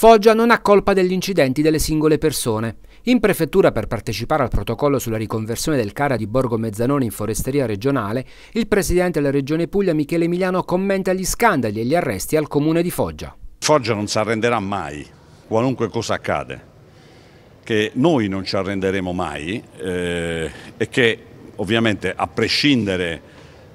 Foggia non ha colpa degli incidenti delle singole persone. In prefettura per partecipare al protocollo sulla riconversione del CARA di Borgo Mezzanone in foresteria regionale, il presidente della regione Puglia Michele Emiliano commenta gli scandali e gli arresti al comune di Foggia. Foggia non si arrenderà mai, qualunque cosa accade, che noi non ci arrenderemo mai eh, e che ovviamente a prescindere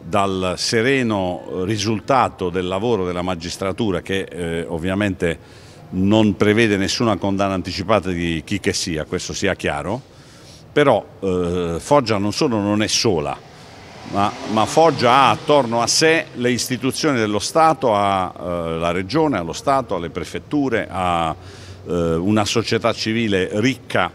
dal sereno risultato del lavoro della magistratura che eh, ovviamente non prevede nessuna condanna anticipata di chi che sia, questo sia chiaro, però eh, Foggia non solo non è sola, ma, ma, Foggia ha attorno a sé le istituzioni dello Stato, ha eh, Regione, allo Stato, alle prefetture, ha eh, una società civile ricca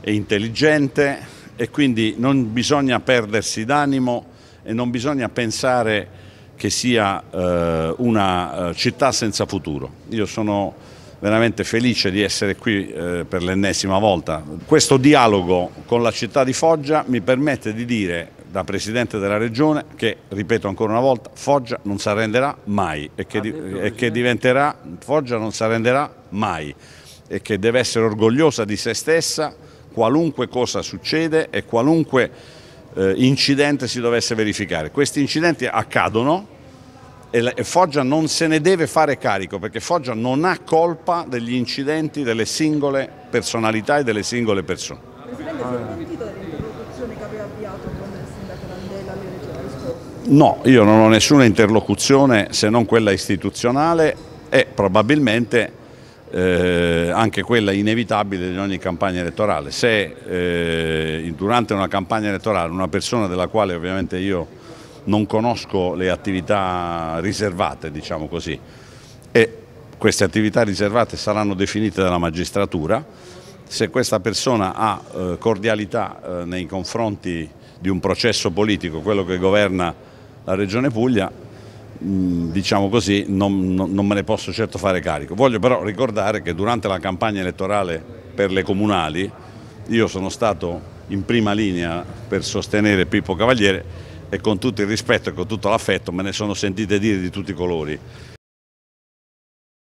e intelligente e quindi non bisogna perdersi d'animo e non bisogna pensare che sia eh, una eh, città senza futuro. Io sono veramente felice di essere qui eh, per l'ennesima volta. Questo dialogo con la città di Foggia mi permette di dire da Presidente della Regione che, ripeto ancora una volta, Foggia non si arrenderà mai e che, e che diventerà, Foggia non si arrenderà mai e che deve essere orgogliosa di se stessa qualunque cosa succede e qualunque eh, incidente si dovesse verificare. Questi incidenti accadono, e Foggia non se ne deve fare carico perché Foggia non ha colpa degli incidenti delle singole personalità e delle singole persone. Presidente, sono partito dall'interlocuzione che aveva avviato con il sindaco Landella alle regioni No, io non ho nessuna interlocuzione se non quella istituzionale e probabilmente eh, anche quella inevitabile di ogni campagna elettorale. Se eh, durante una campagna elettorale una persona della quale ovviamente io non conosco le attività riservate, diciamo così, e queste attività riservate saranno definite dalla magistratura. Se questa persona ha eh, cordialità eh, nei confronti di un processo politico, quello che governa la Regione Puglia, mh, mm, diciamo così, non, non, non me ne posso certo fare carico. Voglio però ricordare che durante la campagna elettorale per le comunali io sono stato in prima linea per sostenere Pippo Cavaliere e con tutto il rispetto e con tutto l'affetto me ne sono sentite dire di tutti i colori.